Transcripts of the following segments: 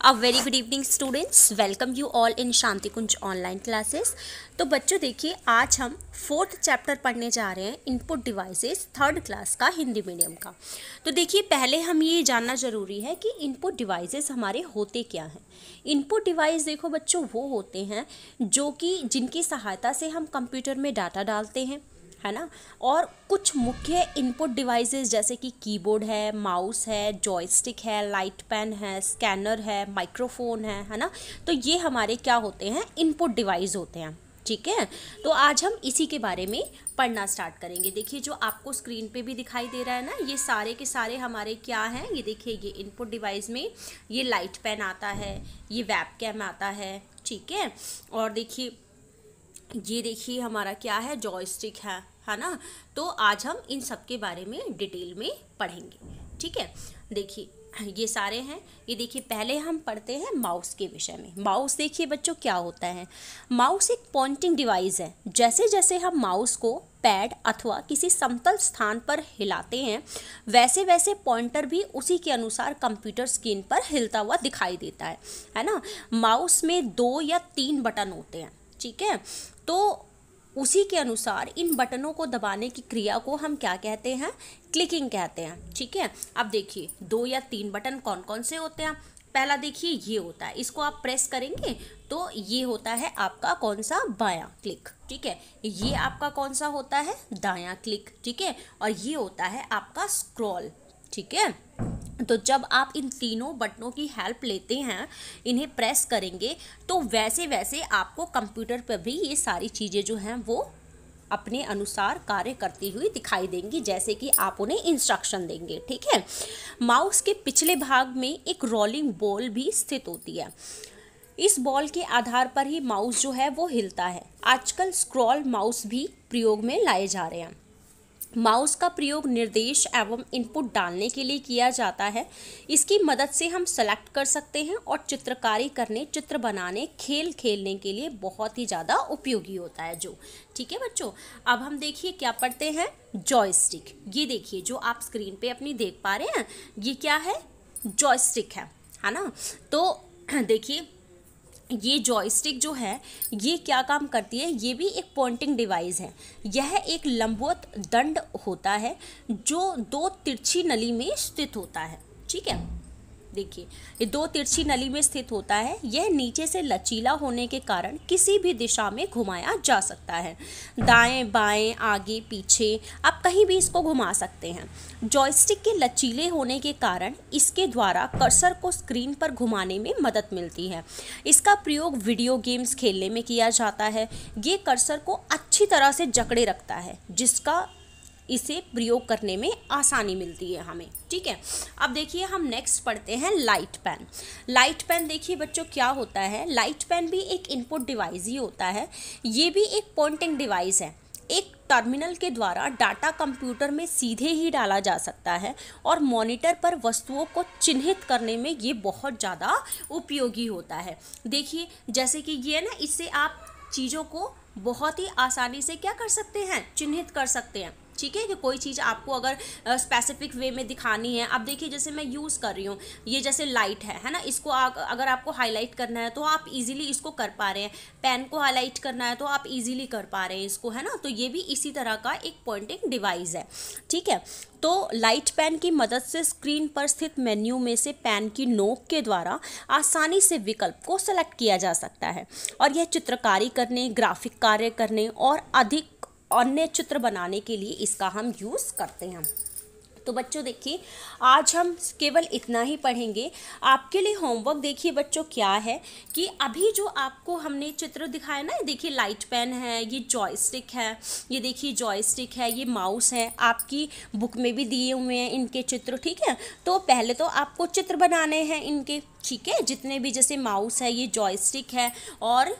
a very good evening students welcome you all in Shanti Kunj online classes तो बच्चों देखिए आज हम फोर्थ चैप्टर पढ़ने जा रहे हैं इनपुट डिवाइसेस थर्ड क्लास का हिंदी मीडियम का तो देखिए पहले हम ये जानना ज़रूरी है कि इनपुट डिवाइसेस हमारे होते क्या हैं इनपुट डिवाइस देखो बच्चों वो होते हैं जो कि जिनकी सहायता से हम कंप्यूटर में डाटा डालते हैं है ना और कुछ मुख्य इनपुट डिवाइसेस जैसे कि कीबोर्ड है माउस है जॉयस्टिक है लाइट पेन है स्कैनर है माइक्रोफोन है है ना तो ये हमारे क्या होते हैं इनपुट डिवाइस होते हैं ठीक है तो आज हम इसी के बारे में पढ़ना स्टार्ट करेंगे देखिए जो आपको स्क्रीन पे भी दिखाई दे रहा है ना ये सारे के सारे हमारे क्या हैं ये देखिए ये इनपुट डिवाइस में ये लाइट पेन आता है ये वेब कैम आता है ठीक है और देखिए ये देखिए हमारा क्या है जॉयस्टिक है है ना तो आज हम इन सब के बारे में डिटेल में पढ़ेंगे ठीक है देखिए ये सारे हैं ये देखिए पहले हम पढ़ते हैं माउस के विषय में माउस देखिए बच्चों क्या होता है माउस एक पॉइंटिंग डिवाइस है जैसे जैसे हम माउस को पैड अथवा किसी समतल स्थान पर हिलाते हैं वैसे वैसे पॉइंटर भी उसी के अनुसार कंप्यूटर स्क्रीन पर हिलता हुआ दिखाई देता है है ना माउस में दो या तीन बटन होते हैं ठीक है तो उसी के अनुसार इन बटनों को दबाने की क्रिया को हम क्या कहते हैं क्लिकिंग कहते हैं ठीक है अब देखिए दो या तीन बटन कौन कौन से होते हैं पहला देखिए ये होता है इसको आप प्रेस करेंगे तो ये होता है आपका कौन सा बायां क्लिक ठीक है ये आपका कौन सा होता है दायां क्लिक ठीक है और ये होता है आपका स्क्रॉल ठीक है तो जब आप इन तीनों बटनों की हेल्प लेते हैं इन्हें प्रेस करेंगे तो वैसे वैसे आपको कंप्यूटर पर भी ये सारी चीज़ें जो हैं वो अपने अनुसार कार्य करती हुई दिखाई देंगी जैसे कि आप उन्हें इंस्ट्रक्शन देंगे ठीक है माउस के पिछले भाग में एक रोलिंग बॉल भी स्थित होती है इस बॉल के आधार पर ही माउस जो है वो हिलता है आजकल स्क्रॉल माउस भी प्रयोग में लाए जा रहे हैं माउस का प्रयोग निर्देश एवं इनपुट डालने के लिए किया जाता है इसकी मदद से हम सेलेक्ट कर सकते हैं और चित्रकारी करने चित्र बनाने खेल खेलने के लिए बहुत ही ज़्यादा उपयोगी होता है जो ठीक है बच्चों अब हम देखिए क्या पढ़ते हैं जॉयस्टिक ये देखिए जो आप स्क्रीन पे अपनी देख पा रहे हैं ये क्या है जॉयस्टिक है है ना तो देखिए ये जॉयस्टिक जो है ये क्या काम करती है ये भी एक पॉइंटिंग डिवाइस है यह एक लंबवत दंड होता है जो दो तिरछी नली में स्थित होता है ठीक है देखिए ये दो तिरछी नली में स्थित होता है यह नीचे से लचीला होने के कारण किसी भी दिशा में घुमाया जा सकता है दाएं बाएं आगे पीछे आप कहीं भी इसको घुमा सकते हैं जॉयस्टिक के लचीले होने के कारण इसके द्वारा कर्सर को स्क्रीन पर घुमाने में मदद मिलती है इसका प्रयोग वीडियो गेम्स खेलने में किया जाता है ये कर्सर को अच्छी तरह से जकड़े रखता है जिसका इसे प्रयोग करने में आसानी मिलती है हमें ठीक है अब देखिए हम नेक्स्ट पढ़ते हैं लाइट पेन लाइट पेन देखिए बच्चों क्या होता है लाइट पेन भी एक इनपुट डिवाइस ही होता है ये भी एक पॉइंटिंग डिवाइस है एक टर्मिनल के द्वारा डाटा कंप्यूटर में सीधे ही डाला जा सकता है और मॉनिटर पर वस्तुओं को चिन्हित करने में ये बहुत ज़्यादा उपयोगी होता है देखिए जैसे कि ये ना इससे आप चीज़ों को बहुत ही आसानी से क्या कर सकते हैं चिन्हित कर सकते हैं ठीक है कि कोई चीज़ आपको अगर स्पेसिफिक वे में दिखानी है अब देखिए जैसे मैं यूज़ कर रही हूँ ये जैसे लाइट है है ना इसको अगर आपको हाईलाइट करना है तो आप इजीली इसको कर पा रहे हैं पेन को हाईलाइट करना है तो आप इजीली कर पा रहे हैं इसको है ना तो ये भी इसी तरह का एक पॉइंटिंग डिवाइस है ठीक है तो लाइट पेन की मदद से स्क्रीन पर स्थित मेन्यू में से पेन की नोक के द्वारा आसानी से विकल्प को सेलेक्ट किया जा सकता है और यह चित्रकारी करने ग्राफिक कार्य करने और अधिक अन्य चित्र बनाने के लिए इसका हम यूज़ करते हैं तो बच्चों देखिए आज हम केवल इतना ही पढ़ेंगे आपके लिए होमवर्क देखिए बच्चों क्या है कि अभी जो आपको हमने चित्र दिखाया ना देखिए लाइट पेन है ये जॉयस्टिक है ये देखिए जॉयस्टिक है ये माउस है आपकी बुक में भी दिए हुए हैं इनके चित्र ठीक है तो पहले तो आपको चित्र बनाने हैं इनके ठीक है जितने भी जैसे माउस है ये जॉयस्टिक है और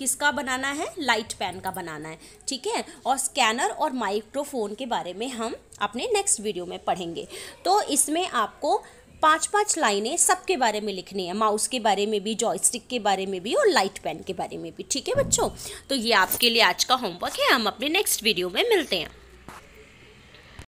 किसका बनाना है लाइट पैन का बनाना है ठीक है और स्कैनर और माइक्रोफोन के बारे में हम अपने नेक्स्ट वीडियो में पढ़ेंगे तो इसमें आपको पांच पांच लाइनें सबके बारे में लिखनी है माउस के बारे में भी जॉयस्टिक के बारे में भी और लाइट पेन के बारे में भी ठीक है बच्चों तो ये आपके लिए आज का होमवर्क है हम अपने नेक्स्ट वीडियो में मिलते हैं